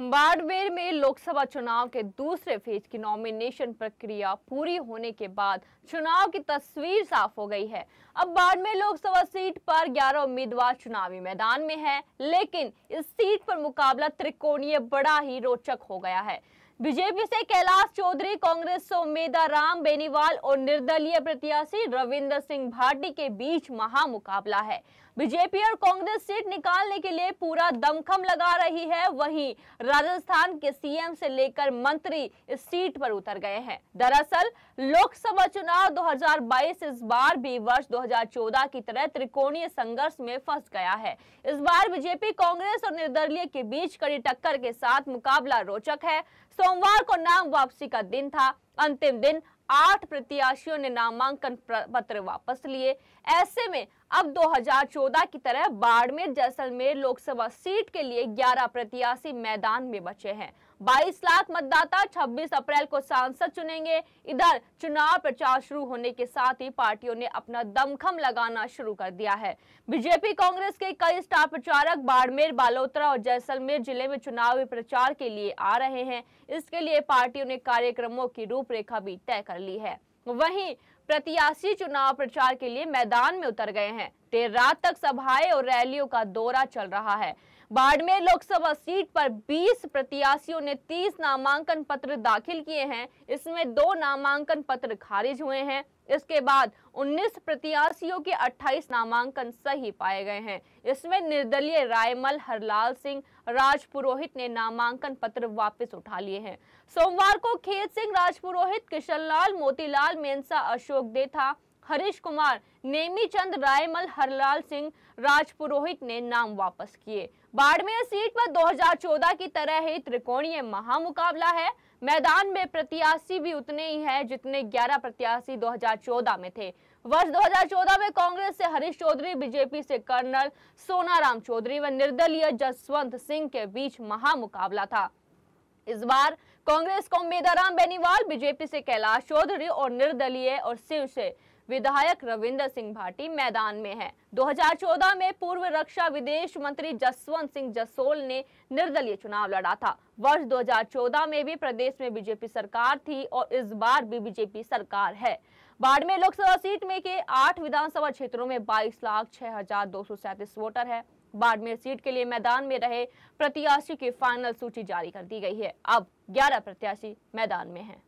बाड़मेर में लोकसभा चुनाव के दूसरे फेज की नॉमिनेशन प्रक्रिया पूरी होने के बाद चुनाव की तस्वीर साफ हो गई है अब बाड़मेर लोकसभा सीट पर 11 उम्मीदवार चुनावी मैदान में हैं, लेकिन इस सीट पर मुकाबला त्रिकोणीय बड़ा ही रोचक हो गया है बीजेपी से कैलाश चौधरी कांग्रेस से उम्मीदवार राम बेनीवाल और निर्दलीय प्रत्याशी रविंदर सिंह भाटी के बीच महामुकाबला है बीजेपी और कांग्रेस सीट निकालने के लिए पूरा दमखम लगा रही है वहीं राजस्थान के सीएम से लेकर मंत्री इस सीट पर उतर गए हैं दरअसल लोकसभा चुनाव 2022 इस बार भी वर्ष 2014 की तरह त्रिकोणीय संघर्ष में फंस गया है इस बार बीजेपी कांग्रेस और निर्दलीय के बीच कड़ी टक्कर के साथ मुकाबला रोचक है सोमवार को नाम वापसी का दिन था अंतिम दिन आठ प्रत्याशियों ने नामांकन पत्र वापस लिए ऐसे में अब 2014 की तरह बाड़मेर जैसलमेर लोकसभा सीट के लिए 11 प्रत्याशी मैदान में बचे हैं 22 लाख मतदाता 26 अप्रैल को सांसद चुनेंगे इधर चुनाव प्रचार शुरू होने के साथ ही पार्टियों ने अपना दमखम लगाना शुरू कर दिया है बीजेपी कांग्रेस के कई स्टार प्रचारक बाड़मेर बालोतरा और जैसलमेर जिले में चुनावी प्रचार के लिए आ रहे हैं इसके लिए पार्टियों ने कार्यक्रमों की रूपरेखा भी तय कर ली है वहीं प्रत्याशी चुनाव प्रचार के लिए मैदान में उतर गए हैं देर रात तक सभाएं और रैलियों का दौरा चल रहा है बाड़मेर लोकसभा सीट पर 20 प्रत्याशियों ने 30 नामांकन पत्र दाखिल किए हैं इसमें दो नामांकन पत्र खारिज हुए हैं इसके बाद 19 प्रत्याशियों के 28 नामांकन सही पाए गए हैं इसमें निर्दलीय रायमल हरलाल सिंह राज पुरोहित ने नामांकन पत्र वापस उठा लिए हैं सोमवार को खेत सिंह राज पुरोहित किशन लाल मोतीलाल मेनसा अशोक चोगदे था हरीश कुमार नेमी चंद रायमल हरलाल सिंह राजपुरोहित ने नाम वापस किए बाड़मेर सीट पर 2014 की तरह ही त्रिकोणीय महामुकाबला है मैदान में प्रत्याशी भी उतने ही हैं जितने 11 प्रत्याशी 2014 में थे वर्ष 2014 में कांग्रेस से हरीश चौधरी बीजेपी से कर्नल सोनाराम चौधरी व निर्दलीय जसवंत सिंह के बीच महामुकाबला था इस बार कांग्रेस को मेदाराम बेनीवाल बीजेपी से कैलाश चौधरी और निर्दलीय और शिव से विधायक रविंदर सिंह भाटी मैदान में है 2014 में पूर्व रक्षा विदेश मंत्री जसवंत सिंह जसोल ने निर्दलीय चुनाव लड़ा था वर्ष 2014 में भी प्रदेश में बीजेपी सरकार थी और इस बार भी बीजेपी सरकार है बाड़मेर लोकसभा सीट में के आठ विधानसभा क्षेत्रों में बाईस लाख छह हजार दो सौ सैतीस वोटर है बाड़मेर सीट के लिए मैदान में रहे प्रत्याशी की फाइनल सूची जारी कर दी गई है अब ग्यारह प्रत्याशी मैदान में हैं।